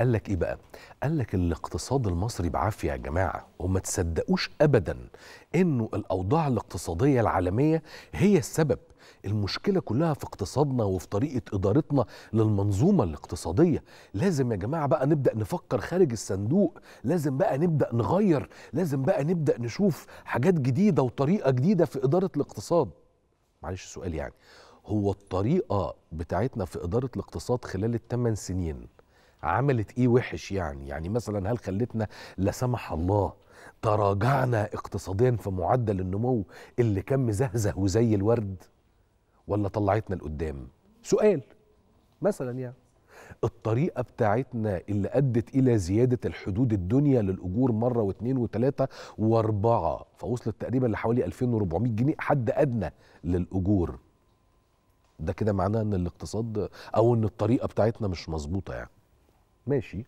قال لك ايه بقى قال لك الاقتصاد المصري بعافيه يا جماعه وما تصدقوش ابدا انه الاوضاع الاقتصاديه العالميه هي السبب المشكله كلها في اقتصادنا وفي طريقه ادارتنا للمنظومه الاقتصاديه لازم يا جماعه بقى نبدا نفكر خارج الصندوق لازم بقى نبدا نغير لازم بقى نبدا نشوف حاجات جديده وطريقه جديده في اداره الاقتصاد معلش سؤال يعني هو الطريقه بتاعتنا في اداره الاقتصاد خلال الثمان سنين عملت ايه وحش يعني يعني مثلا هل خلتنا لا سمح الله تراجعنا اقتصاديا في معدل النمو اللي كان مزهزه وزي الورد ولا طلعتنا لقدام سؤال مثلا يعني الطريقة بتاعتنا اللي أدت إلى زيادة الحدود الدنيا للأجور مرة واثنين وثلاثة وأربعة فوصلت تقريبا لحوالي 2400 جنيه حد أدنى للأجور ده كده معناه إن الاقتصاد أو إن الطريقة بتاعتنا مش مظبوطة يعني ماشي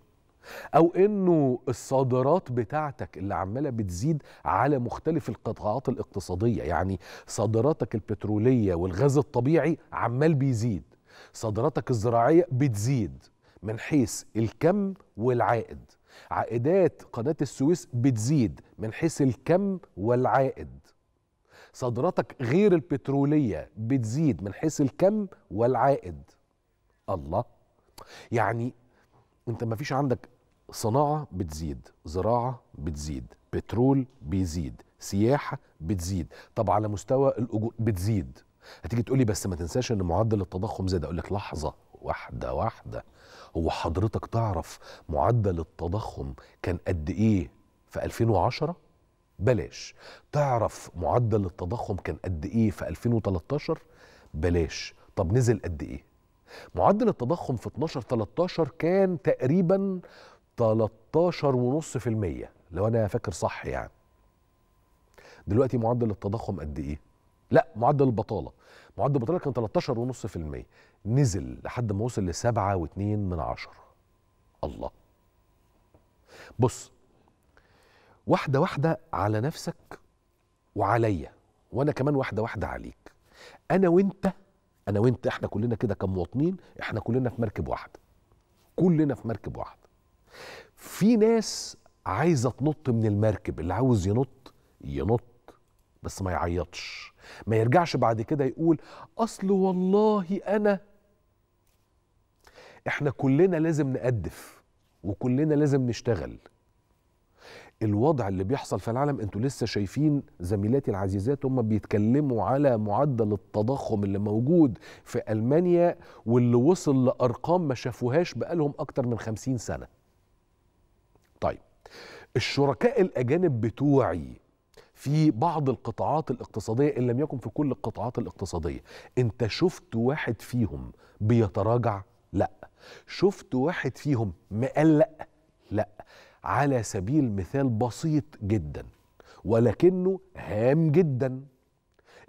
او انه الصادرات بتاعتك اللي عماله بتزيد على مختلف القطاعات الاقتصاديه يعني صادراتك البتروليه والغاز الطبيعي عمال بيزيد صادراتك الزراعيه بتزيد من حيث الكم والعائد عائدات قناه السويس بتزيد من حيث الكم والعائد صادراتك غير البتروليه بتزيد من حيث الكم والعائد الله يعني انت ما فيش عندك صناعه بتزيد زراعه بتزيد بترول بيزيد سياحه بتزيد طب على مستوى الاجور بتزيد هتيجي تقولي بس ما تنساش ان معدل التضخم زاد اقول لك لحظه واحده واحده هو حضرتك تعرف معدل التضخم كان قد ايه في 2010 بلاش تعرف معدل التضخم كان قد ايه في 2013 بلاش طب نزل قد ايه معدل التضخم في 12 13 كان تقريبا 13.5% لو انا فاكر صح يعني دلوقتي معدل التضخم قد ايه لا معدل البطاله معدل البطاله كان 13.5% نزل لحد ما وصل ل 7.2 من عشرة الله بص واحده واحده على نفسك وعليا وانا كمان واحده واحده عليك انا وانت انا وانت احنا كلنا كده كمواطنين احنا كلنا في مركب واحد كلنا في مركب واحد في ناس عايزه تنط من المركب اللي عاوز ينط ينط بس ما يعيطش ما يرجعش بعد كده يقول اصل والله انا احنا كلنا لازم نقدف وكلنا لازم نشتغل الوضع اللي بيحصل في العالم انتوا لسه شايفين زميلاتي العزيزات هم بيتكلموا على معدل التضخم اللي موجود في المانيا واللي وصل لارقام ما شافوهاش بقالهم اكتر من خمسين سنه طيب الشركاء الاجانب بتوعي في بعض القطاعات الاقتصاديه ان لم يكن في كل القطاعات الاقتصاديه انت شفت واحد فيهم بيتراجع لا شفت واحد فيهم مقلق لا على سبيل مثال بسيط جدا ولكنه هام جدا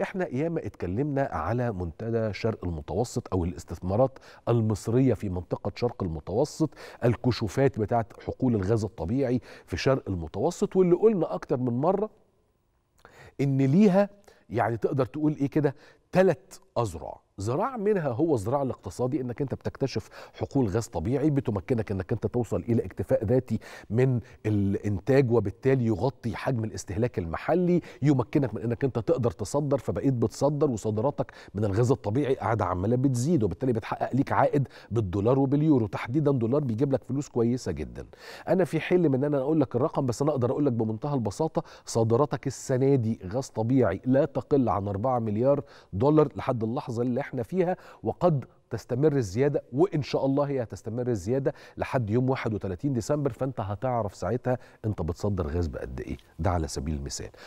احنا ياما اتكلمنا على منتدى شرق المتوسط او الاستثمارات المصريه في منطقه شرق المتوسط الكشوفات بتاعه حقول الغاز الطبيعي في شرق المتوسط واللي قلنا اكتر من مره ان ليها يعني تقدر تقول ايه كده ثلاث أزرع زراع منها هو الزراع الاقتصادي انك انت بتكتشف حقول غاز طبيعي بتمكنك انك انت توصل الى اكتفاء ذاتي من الانتاج وبالتالي يغطي حجم الاستهلاك المحلي يمكنك من انك انت تقدر تصدر فبقيت بتصدر وصادراتك من الغاز الطبيعي قاعده عماله بتزيد وبالتالي بتحقق ليك عائد بالدولار وباليورو تحديدا دولار بيجيب لك فلوس كويسه جدا انا في حلم ان انا اقول لك الرقم بس انا اقدر اقول لك بمنتهى البساطه صادراتك السنه دي غاز طبيعي لا تقل عن 4 مليار دولار لحد اللحظه اللي احنا فيها وقد تستمر الزياده وان شاء الله هي هتستمر الزياده لحد يوم 31 ديسمبر فانت هتعرف ساعتها انت بتصدر غاز بقد ايه ده على سبيل المثال